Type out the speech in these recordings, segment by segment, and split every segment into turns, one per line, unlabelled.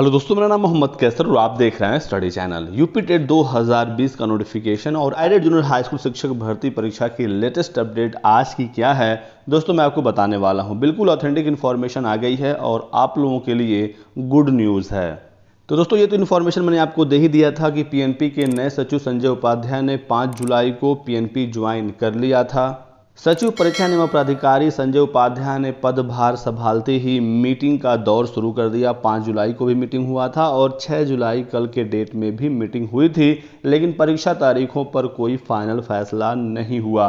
hello दोस्तों मेरा नाम मोहम्मद कैसर और आप देख रहे हैं स्टडी चैनल यूपी टेट 2020 का नोटिफिकेशन और एडेड जूनियर हाई स्कूल शिक्षक भर्ती परीक्षा की लेटेस्ट अपडेट आज की क्या है दोस्तों मैं आपको बताने वाला हूं बिल्कुल ऑथेंटिक इन्फॉर्मेशन आ गई है और आप लोगों के लिए गुड न्यूज़ है तो दोस्तों ये तो इन्फॉर्मेशन मैंने आपको दे ही दिया था कि पी के नए सचिव संजय उपाध्याय ने पाँच जुलाई को पी ज्वाइन कर लिया था सचिव परीक्षा नियम प्राधिकारी संजय उपाध्याय ने पदभार संभालते ही मीटिंग का दौर शुरू कर दिया 5 जुलाई को भी मीटिंग हुआ था और 6 जुलाई कल के डेट में भी मीटिंग हुई थी लेकिन परीक्षा तारीखों पर कोई फाइनल फैसला नहीं हुआ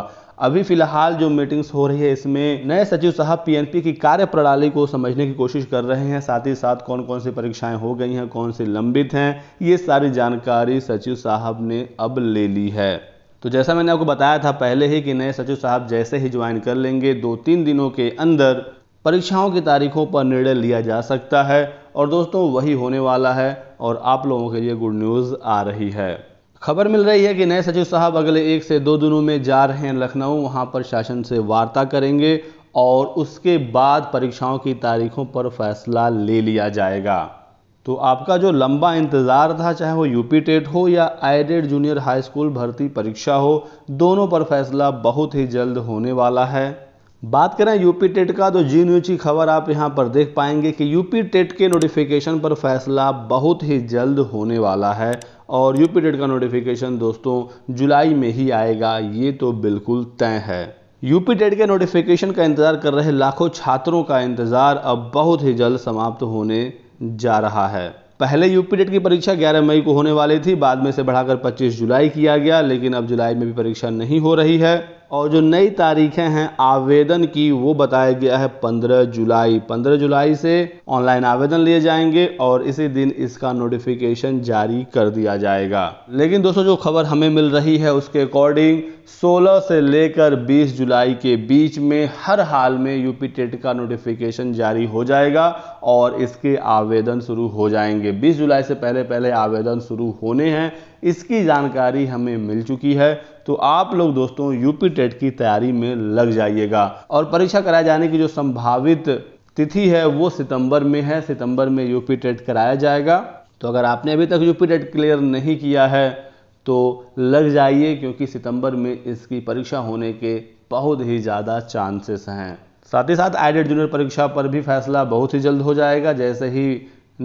अभी फिलहाल जो मीटिंग्स हो रही है इसमें नए सचिव साहब पीएनपी की कार्य प्रणाली को समझने की कोशिश कर रहे हैं साथ ही साथ कौन कौन सी परीक्षाएं हो गई हैं कौन सी लंबित हैं ये सारी जानकारी सचिव साहब ने अब ले ली है तो जैसा मैंने आपको बताया था पहले ही कि नए सचिव साहब जैसे ही ज्वाइन कर लेंगे दो तीन दिनों के अंदर परीक्षाओं की तारीखों पर निर्णय लिया जा सकता है और दोस्तों वही होने वाला है और आप लोगों के लिए गुड न्यूज़ आ रही है खबर मिल रही है कि नए सचिव साहब अगले एक से दो दिनों में जा रहे हैं लखनऊ वहाँ पर शासन से वार्ता करेंगे और उसके बाद परीक्षाओं की तारीखों पर फैसला ले लिया जाएगा तो आपका जो लंबा इंतज़ार था चाहे वो यूपी टेट हो या आई जूनियर हाई स्कूल भर्ती परीक्षा हो दोनों पर फैसला बहुत ही जल्द होने वाला है बात करें यूपी टेट का तो जी न्यूची खबर आप यहां पर देख पाएंगे कि यूपी टेट के नोटिफिकेशन पर फैसला बहुत ही जल्द होने वाला है और यूपी टेट का नोटिफिकेशन दोस्तों जुलाई में ही आएगा ये तो बिल्कुल तय है यूपी टेट के नोटिफिकेशन का इंतज़ार कर रहे लाखों छात्रों का इंतज़ार अब बहुत ही जल्द समाप्त होने जा रहा है पहले यूपी की परीक्षा 11 मई को होने वाली थी बाद में से बढ़ाकर 25 जुलाई किया गया लेकिन अब जुलाई में भी परीक्षा नहीं हो रही है और जो नई तारीखें हैं आवेदन की वो बताया गया है 15 जुलाई 15 जुलाई से ऑनलाइन आवेदन लिए जाएंगे और इसी दिन इसका नोटिफिकेशन जारी कर दिया जाएगा लेकिन दोस्तों जो खबर हमें मिल रही है उसके अकॉर्डिंग 16 से लेकर 20 जुलाई के बीच में हर हाल में यूपी टेट का नोटिफिकेशन जारी हो जाएगा और इसके आवेदन शुरू हो जाएंगे 20 जुलाई से पहले पहले आवेदन शुरू होने हैं इसकी जानकारी हमें मिल चुकी है तो आप लोग दोस्तों यूपी टेट की तैयारी में लग जाइएगा और परीक्षा कराए जाने की जो संभावित तिथि है वो सितंबर में है सितंबर में यूपी टेट कराया जाएगा तो अगर आपने अभी तक यूपी टेट क्लियर नहीं किया है तो लग जाइए क्योंकि सितंबर में इसकी परीक्षा होने के बहुत ही ज़्यादा चांसेस हैं साथ ही साथ एडेड जूनियर परीक्षा पर भी फैसला बहुत ही जल्द हो जाएगा जैसे ही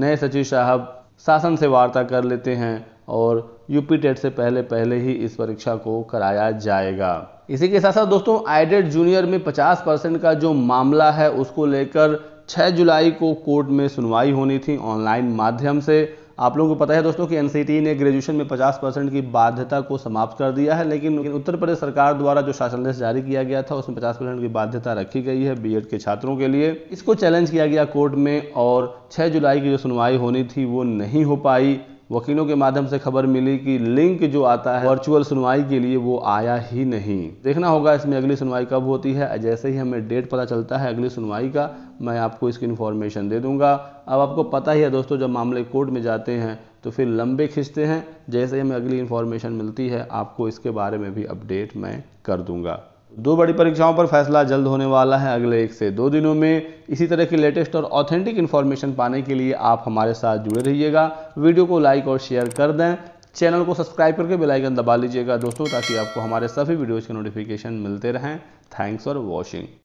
नए सचिव साहब शासन से वार्ता कर लेते हैं और यूपी टेट से पहले पहले ही इस परीक्षा को कराया जाएगा इसी के साथ साथ दोस्तों आईडेट जूनियर e में 50 परसेंट का जो मामला है उसको लेकर 6 जुलाई को कोर्ट में सुनवाई होनी थी ऑनलाइन माध्यम से आप लोगों को पता है दोस्तों कि एनसीटी ने ग्रेजुएशन में 50 परसेंट की बाध्यता को समाप्त कर दिया है लेकिन उत्तर प्रदेश सरकार द्वारा जो शासनादेश जारी किया गया था उसमें 50 परसेंट की बाध्यता रखी गई है बीएड के छात्रों के लिए इसको चैलेंज किया गया कोर्ट में और 6 जुलाई की जो सुनवाई होनी थी वो नहीं हो पाई वकीलों के माध्यम से खबर मिली कि लिंक जो आता है वर्चुअल सुनवाई के लिए वो आया ही नहीं देखना होगा इसमें अगली सुनवाई कब होती है जैसे ही हमें डेट पता चलता है अगली सुनवाई का मैं आपको इसकी इन्फॉर्मेशन दे दूंगा अब आपको पता ही है दोस्तों जब मामले कोर्ट में जाते हैं तो फिर लंबे खींचते हैं जैसे ही हमें अगली इन्फॉर्मेशन मिलती है आपको इसके बारे में भी अपडेट मैं कर दूंगा दो बड़ी परीक्षाओं पर फैसला जल्द होने वाला है अगले एक से दो दिनों में इसी तरह की लेटेस्ट और ऑथेंटिक इन्फॉर्मेशन पाने के लिए आप हमारे साथ जुड़े रहिएगा वीडियो को लाइक और शेयर कर दें चैनल को सब्सक्राइब करके बेल आइकन दबा लीजिएगा दोस्तों ताकि आपको हमारे सभी वीडियोज़ के नोटिफिकेशन मिलते रहें थैंक्स फॉर वॉचिंग